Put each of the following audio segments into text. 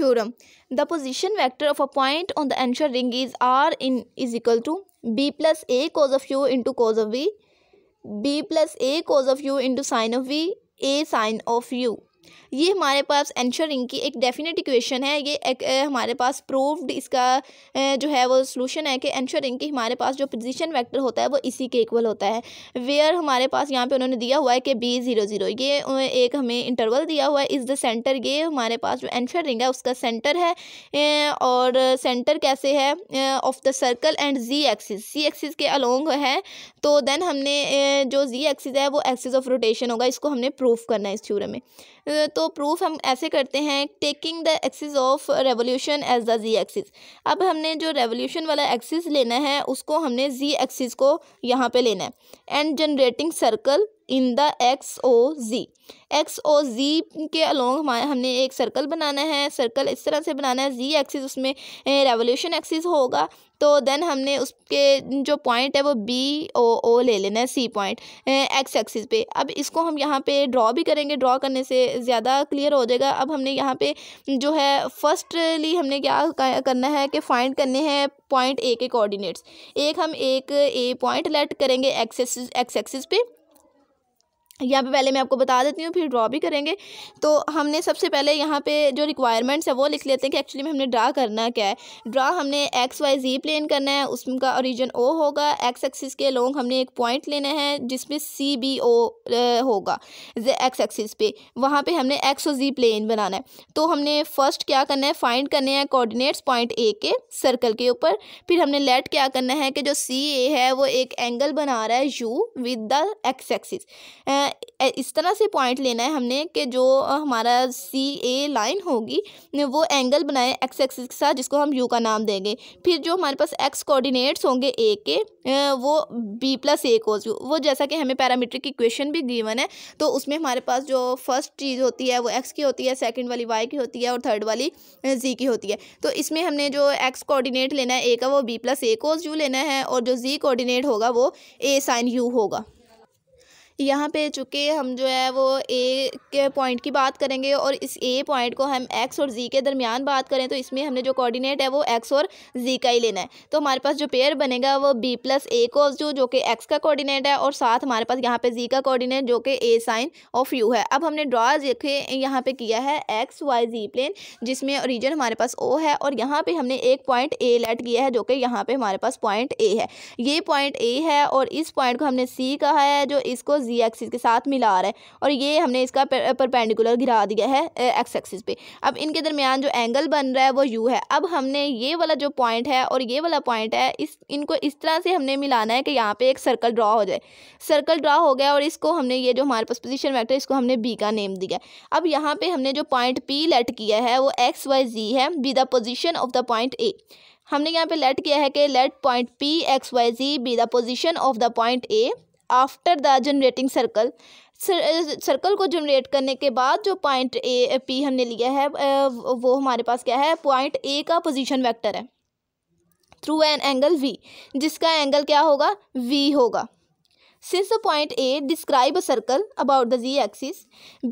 theorem. The position vector of a point on the answer ring is r in is equal to b plus a cos of u into cos of v, b plus a cos of u into sine of v, a sine of u. ये हमारे पास एंशरिंग की एक definite equation है ये एक हमारे पास proved इसका जो है वो सोल्यूशन है कि एंशरिंग की हमारे पास जो पोजीशन वेक्टर होता है वो इसी के इक्वल होता है वेयर हमारे पास यहाँ पे उन्होंने दिया हुआ है कि बी ज़ीरो ज़ीरो ये एक हमें इंटरवल दिया हुआ है इज़ द सेंटर ये हमारे पास जो एंशर रिंग है उसका सेंटर है और सेंटर कैसे है of the circle and Z axis Z axis के अलोंग है तो देन हमने जो जी एक्सिस है वो एक्सिस ऑफ रोटेशन होगा इसको हमने प्रूफ करना है इस थ्योरम में तो प्रूफ हम ऐसे करते हैं taking the axis of revolution as the ji axis अब हमने जो रेवोल्यूशन वाला एक्सिस लेना है उसको हमने जी एक्सिस को यहाँ पे लेना है and generating circle in the X O Z X O Z के अलोंग हमारे हमने एक सर्कल बनाना है सर्कल इस तरह से बनाना है जी एक्सिस उसमें रेवोल्यूशन एक्सिस होगा तो देन हमने उसके जो पॉइंट है वो बी ओ ओ ले लेना है सी पॉइंट एक्स एक्सिस पे अब इसको हम यहाँ पे ड्रॉ भी करेंगे ड्रॉ करने से ज़्यादा क्लियर हो जाएगा अब हमने यहाँ पे जो है फर्स्टली हमने क्या करना है कि फाइंड करने हैं पॉइंट ए के कोऑर्डिनेट्स एक हम एक ए पॉइंट लेट करेंगे एक्स एक्सिस पे यहाँ पे पहले मैं आपको बता देती हूँ फिर ड्रॉ भी करेंगे तो हमने सबसे पहले यहाँ पे जो रिक्वायरमेंट्स है वो लिख लेते हैं कि एक्चुअली में हमने ड्रा करना क्या है ड्रा हमने एक्स वाई जी प्लेन करना है उसका ओरिजिन ओ होगा एक्स एक्सिस के लोंग हमने एक पॉइंट लेना है जिसमें सी बी ओ होगा एक्स एक्सिस पे वहाँ पर हमने एक्स ओ जी प्लेन बनाना है तो हमने फ़र्स्ट क्या करना है फाइंड करने हैं कोऑर्डिनेट्स पॉइंट ए के सर्कल के ऊपर फिर हमने लेट क्या करना है कि जो सी ए है वो एक एंगल बना रहा है U with the X axis इस तरह से पॉइंट लेना है हमने कि जो हमारा सी ए लाइन होगी वो एंगल बनाए एक्स एक्सिस के साथ जिसको हम यू का नाम देंगे फिर जो हमारे पास एक्स कोऑर्डिनेट्स होंगे ए के वो बी प्लस ए कोज वो जैसा कि हमें पैरामीट्रिक इक्वेशन भी गिवन है तो उसमें हमारे पास जो फर्स्ट चीज़ होती है वो एक्स की होती है सेकेंड वाली वाई की होती है और थर्ड वाली जी की होती है तो इसमें हमने जो एक्स कोऑर्डिनेट लेना है ए का वो बी प्लस ए कोज यू लेना है और जो जी कोऑर्डिनेट होगा वो ए साइन यू होगा यहाँ पे चुके हम जो है वो ए के पॉइंट की बात करेंगे और इस ए पॉइंट को हम एक्स और जी के दरमियान बात करें तो इसमें हमने जो कोऑर्डिनेट है वो एक्स और जी का ही लेना है तो हमारे पास जो पेयर बनेगा वो बी प्लस ए कोस जो जो कि एक्स का कोऑर्डिनेट है और साथ हमारे पास यहाँ पे जी का कोऑर्डिनेट जो कि ए साइन ऑफ यू है अब हमने ड्रा देखे यहाँ पर किया है एक्स वाई जी प्लेन जिसमें रीजन हमारे पास ओ है और यहाँ पर हमने एक पॉइंट ए लेट किया है जो कि यहाँ पर हमारे पास पॉइंट ए है ये पॉइंट ए है और इस पॉइंट को हमने सी कहा है जो इसको जी एक्सिस के साथ मिला रहा है और ये हमने इसका परपेंडिकुलर गिरा दिया है एक्स एक्सिस पे अब इनके दरमियान जो एंगल बन रहा है वो यू है अब हमने ये वाला जो पॉइंट है और ये वाला पॉइंट है इस इनको इस तरह से हमने मिलाना है कि यहाँ पर एक सर्कल ड्रा हो जाए सर्कल ड्रा हो गया और इसको हमने ये जो हमारे पास पोजिशन है इसको हमने बी का नेम दिया अब यहाँ पर हमने जो पॉइंट पी लेट किया है वो एक्स वाई जी है be the position of the point A हमने यहाँ पे लेट किया है कि let point P X Y Z be the position of the point A after the generating circle circle को जनरेट करने के बाद जो पॉइंट ए पी हमने लिया है वो हमारे पास क्या है पॉइंट ए का पोजीशन वेक्टर है थ्रू एन एंगल वी जिसका एंगल क्या होगा वी होगा since the point A describe a circle about the ji axis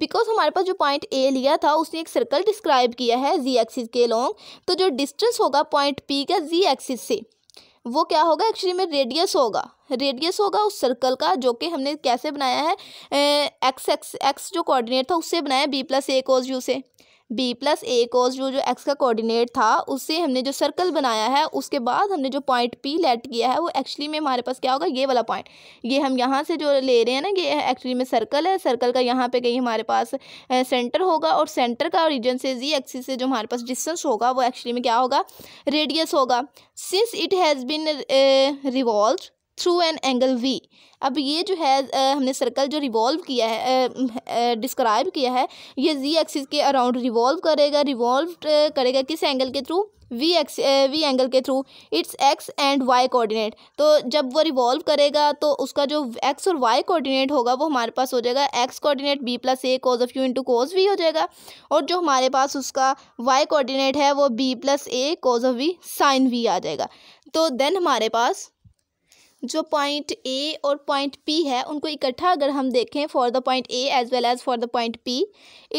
because हमारे पास जो पॉइंट ए लिया था उसने एक सर्कल डिस्क्राइब किया है जी एक्सिस के लॉन्ग तो जो डिस्टेंस होगा पॉइंट पी का जी एक्सिस से वो क्या होगा एक्चुअली में रेडियस होगा रेडियस होगा उस सर्कल का जो कि हमने कैसे बनाया है एक्स एक्स एक्स जो कोऑर्डिनेट था उससे बनाया बी प्लस ए कोज यू से बी प्लस ए कोस जो जो एक्स का कोऑर्डिनेट था उससे हमने जो सर्कल बनाया है उसके बाद हमने जो पॉइंट पी लेट किया है वो एक्चुअली में हमारे पास क्या होगा ये वाला पॉइंट ये हम यहाँ से जो ले रहे हैं ना ये एक्चुअली में सर्कल है सर्कल का यहाँ पे कहीं हमारे पास सेंटर होगा और सेंटर का रीजन से जी एक्सिस से जो हमारे पास डिस्टेंस होगा वो एक्चुअली में क्या होगा रेडियस होगा since it has been revolve through an angle V अब ये जो है आ, हमने सर्कल जो रिवॉल्व किया है डिस्क्राइब किया है ये जी एक्सिस के अराउंड रिवॉल्व करेगा रिवॉल्व करेगा किस एंगल के through V X V angle के through its X and Y coordinate तो जब वो रिवॉल्व करेगा तो उसका जो एक्स और वाई कोऑर्डिनेट होगा वो हमारे पास हो जाएगा X coordinate B plus A cos of U into cos V हो जाएगा और जो हमारे पास उसका वाई कोऑर्डिनेट है वो B plus A cos of V sine V आ जाएगा तो देन हमारे पास जो पॉइंट ए और पॉइंट पी है उनको इकट्ठा अगर हम देखें for the point A as well as for the point P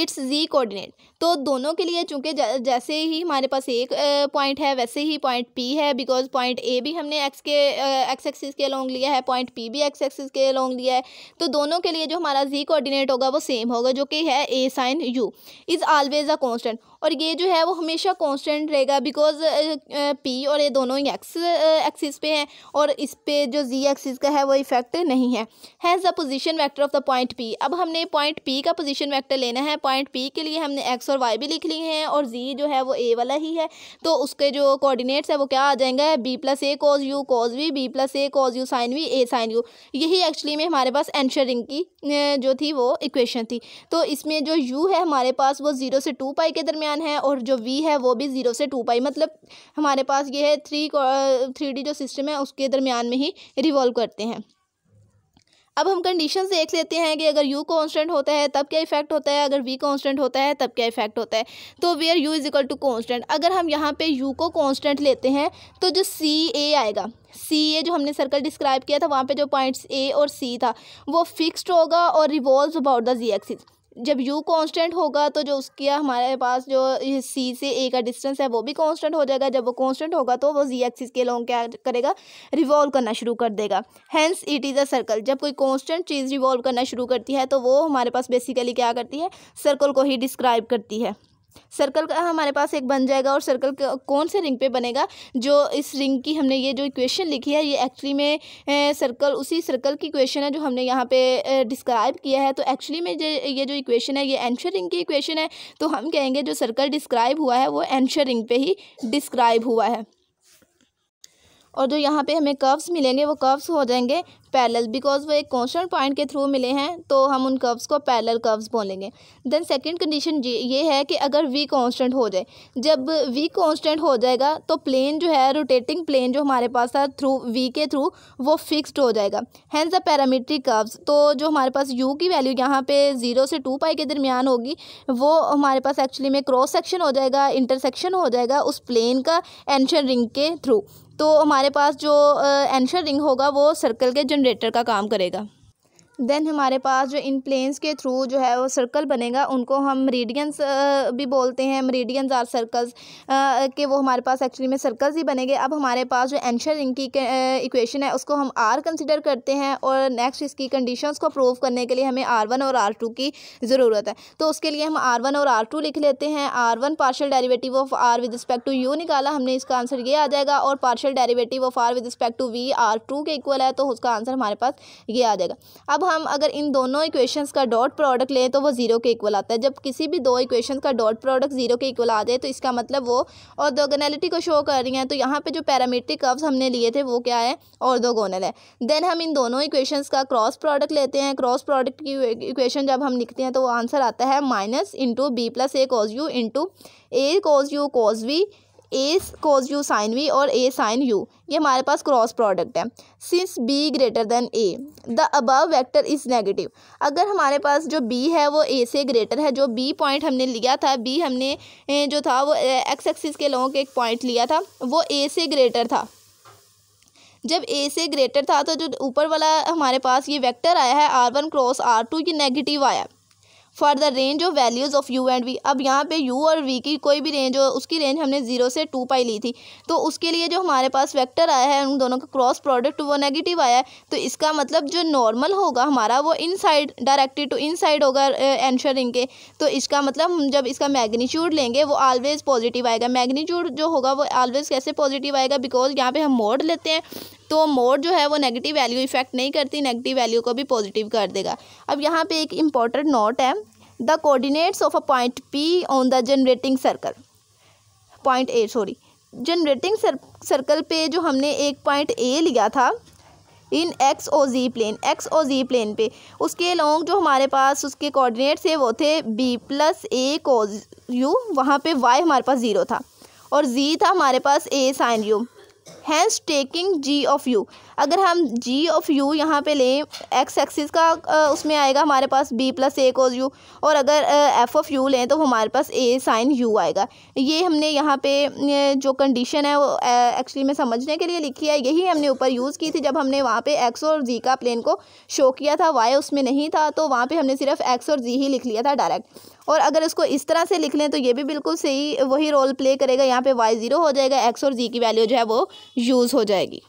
its Z coordinate तो दोनों के लिए चूँकि जैसे ही हमारे पास एक पॉइंट है वैसे ही पॉइंट पी है बिकॉज पॉइंट ए भी हमने एक्स के एक्स एक्सिस के अलोंग लिया है पॉइंट पी भी एक्स एक्सिस के अलोंग लिया है तो दोनों के लिए जो हमारा जी कोऑर्डिनेट होगा वो सेम होगा जो कि है A sine U is always a constant और ये जो है वो हमेशा कॉन्स्टेंट रहेगा बिकॉज पी और ये दोनों ही एक्स एक्सिस पे हैं और इस पे जो जी एक्सिस का है वो इफेक्ट नहीं है has the position vector of the point P अब हमने पॉइंट पी का पोजिशन वैक्टर लेना है पॉइंट पी के लिए हमने एक्स और वाई भी लिख ली हैं और जी जो है वो ए वाला ही है तो उसके जो कोऑर्डिनेट्स है वो क्या आ जाएंगे B plus A cos you cos V B plus A cos U sine V A sine U यही एक्चुअली में हमारे पास एंशरिंग की जो थी वो इक्वेशन थी तो इसमें जो यू है हमारे पास वो ज़ीरो से टू पाई के दरमियान है और जो वी है वो भी ज़ीरो से टू पाई मतलब हमारे पास ये है थ्री थ्री जो सिस्टम है उसके दरमियान में ही रिवॉल्व करते हैं अब हम कंडीशन देख लेते हैं कि अगर यू कॉन्स्टेंट होता है तब क्या इफेक्ट होता है अगर वी कॉन्स्टेंट होता है तब क्या इफेक्ट होता है तो where u is equal to constant अगर हम यहाँ पे यू को कॉन्स्टेंट लेते हैं तो जो सी ए आएगा सी ए जो हमने सर्कल डिस्क्राइब किया था वहाँ पे जो पॉइंट्स ए और सी था वो फिक्स्ड होगा और revolve about the ji axis जब u कांस्टेंट होगा तो जो उसकी हमारे पास जो c से a का डिस्टेंस है वो भी कांस्टेंट हो जाएगा जब वो कांस्टेंट होगा तो वो z एक्सिस के लॉन्ग क्या करेगा रिवॉल्व करना शुरू कर देगा hence it is a circle जब कोई कांस्टेंट चीज़ रिवॉल्व करना शुरू करती है तो वो हमारे पास बेसिकली क्या करती है सर्कल को ही डिस्क्राइब करती है सर्कल का हमारे पास एक बन जाएगा और सर्कल कौन से रिंग पे बनेगा जो इस रिंग की हमने ये जो इक्वेशन लिखी है ये एक्चुअली में सर्कल उसी सर्कल की इक्वेशन है जो हमने यहाँ पे डिस्क्राइब किया है तो एक्चुअली में ये जो इक्वेशन है ये एंशर रिंग की इक्वेशन है तो हम कहेंगे जो सर्कल डिस्क्राइब हुआ है वो एंशर रिंग पे ही डिस्क्राइब हुआ है और जो यहाँ पे हमें कर्व्स मिलेंगे वो कर्व्स हो जाएंगे पैरल बिकॉज वो एक कॉन्स्टेंट पॉइंट के थ्रू मिले हैं तो हम उन कर्व्स को पैरल कर्व्स बोलेंगे देन सेकंड कंडीशन ये है कि अगर वी कॉन्स्टेंट हो जाए जब वी कॉन्स्टेंट हो जाएगा तो प्लेन जो है रोटेटिंग प्लेन जो हमारे पास था थ्रू वी के थ्रू वो फिक्सड हो जाएगा हैंज द पैरामीट्रिक कर्व्स तो जो हमारे पास यू की वैल्यू यहाँ पे ज़ीरो से टू पाई के दरमियान होगी वो हमारे पास एक्चुअली में क्रॉस सेक्शन हो जाएगा इंटरसेक्शन हो जाएगा उस प्लेन का एंशन रिंग के थ्रू तो हमारे पास जो एंशन रिंग होगा वो सर्कल के जो जनरेटर का काम करेगा देन हमारे पास जो इन प्लेन्स के थ्रू जो है वो सर्कल बनेगा उनको हम मरीडियंस भी बोलते हैं मरीडियंस आर सर्कल्स के वो हमारे पास एक्चुअली में सर्कल्स ही बनेंगे अब हमारे पास जो एंशर की इक्वेशन है उसको हम आर कंसिडर करते हैं और नेक्स्ट इसकी कंडीशंस को प्रूव करने के लिए हमें आर वन और आर टू की ज़रूरत है तो उसके लिए हम आर वन और आर टू लिख लेते हैं r one partial derivative of r with respect to u निकाला हमने इसका आंसर ये आ जाएगा और partial derivative of r with respect to v r two के इक्वल है तो उसका आंसर हमारे पास ये आ जाएगा अब हम अगर इन दोनों इक्वेशंस का डॉट प्रोडक्ट लें तो वो ज़ीरो के इक्वल आता है जब किसी भी दो इक्वेशन का डॉट प्रोडक्ट ज़ीरो के इक्वल आ जाए तो इसका मतलब वो और को शो कर रही हैं तो यहाँ पर जो पैरामीट्रिक कर्व्स हमने लिए थे वो क्या है और है देन हम इन दोनों इक्वेशंस का क्रॉस प्रोडक्ट लेते हैं क्रॉस प्रोडक्ट की इक्वेशन जब हम लिखते हैं तो वो आंसर आता है minus into b plus A cos u into a cos you cos v a cos u sine v और ए साइन यू ये हमारे पास क्रॉस प्रोडक्ट है since b greater than a the above vector is negative अगर हमारे पास जो B है वो ए से ग्रेटर है जो बी पॉइंट हमने लिया था बी हमने जो था वो एक्स एक्सिस के लोगों के एक पॉइंट लिया था वो ए से ग्रेटर था जब ए से ग्रेटर था तो जो ऊपर वाला हमारे पास ये वेक्टर आया है r one cross r two ये नेगेटिव आया for the range of values of u and v अब यहाँ पे यू और वी की कोई भी रेंज हो उसकी रेंज हमने ज़ीरो से टू पाई ली थी तो उसके लिए जो हमारे पास वैक्टर आया है उन दोनों का क्रॉस प्रोडक्ट वो नेगेटिव आया है तो इसका मतलब जो नॉर्मल होगा हमारा वो inside directed to inside होगा एंशर रिंग के तो इसका मतलब हम जब इसका मैग्नीट्यूड लेंगे वो ऑलवेज़ पॉजिटिव आएगा मैग्नीट्यूड जो होगा वो ऑलवेज़ कैसे पॉजिटिव आएगा बिकॉज यहाँ पर हम मोड लेते हैं तो मोड जो है वो नेगेटिव वैल्यू इफेक्ट नहीं करती नेगेटिव वैल्यू को भी पॉजिटिव कर देगा अब यहाँ पे एक इम्पॉर्टेंट नोट है the coordinates of a point p on the generating circle point a sorry generating circle पे जो हमने एक पॉइंट ए लिया था in x O z plane x O z plane पे उसके लॉन्ग जो हमारे पास उसके कोऑर्डिनेट्स थे वो थे बी प्लस ए कोज यू वहाँ पे वाई हमारे पास ज़ीरो था और जी था हमारे पास a sine u hence taking z of u अगर हम जी ऑफ यू यहाँ पे लें एक्स एक्सिस का आ, उसमें आएगा हमारे पास बी प्लस ए कोज यू और अगर एफ़ ऑफ यू लें तो हमारे पास ए साइन यू आएगा ये हमने यहाँ पे जो कंडीशन है वो एक्चुअली में समझने के लिए लिखी है यही हमने ऊपर यूज़ की थी जब हमने वहाँ पे एक्स और जी का प्लेन को शो किया था वाई उसमें नहीं था तो वहाँ पर हमने सिर्फ एक्स और जी ही लिख लिया था डायरेक्ट और अगर इसको इस तरह से लिख लें तो ये भी बिल्कुल सही वही रोल प्ले करेगा यहाँ पे वाई ज़ीरो हो जाएगा एक्स और जी की वैल्यू जो है वो यूज़ हो जाएगी